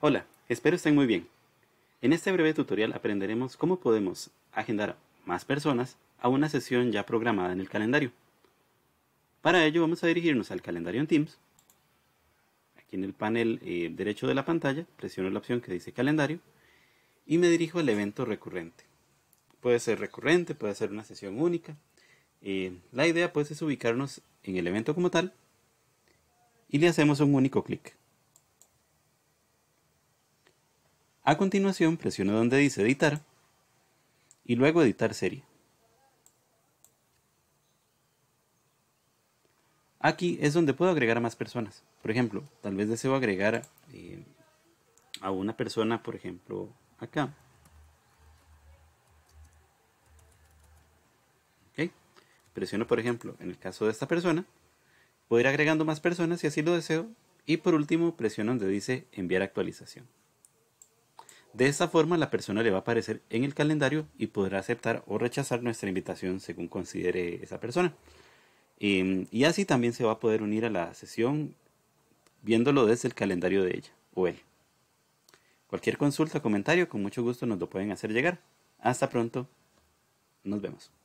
Hola, espero estén muy bien. En este breve tutorial aprenderemos cómo podemos agendar más personas a una sesión ya programada en el calendario. Para ello vamos a dirigirnos al calendario en Teams. Aquí en el panel eh, derecho de la pantalla presiono la opción que dice calendario y me dirijo al evento recurrente. Puede ser recurrente, puede ser una sesión única. Eh, la idea pues es ubicarnos en el evento como tal y le hacemos un único clic. A continuación, presiono donde dice editar y luego editar serie. Aquí es donde puedo agregar a más personas. Por ejemplo, tal vez deseo agregar eh, a una persona, por ejemplo, acá. Presiono, por ejemplo, en el caso de esta persona. Puedo ir agregando más personas si así lo deseo. Y por último, presiono donde dice enviar actualización. De esta forma la persona le va a aparecer en el calendario y podrá aceptar o rechazar nuestra invitación según considere esa persona. y así también se va a poder unir a la sesión viéndolo desde el calendario de ella o él. Cualquier consulta o comentario con mucho gusto nos lo pueden hacer llegar. Hasta pronto. Nos vemos.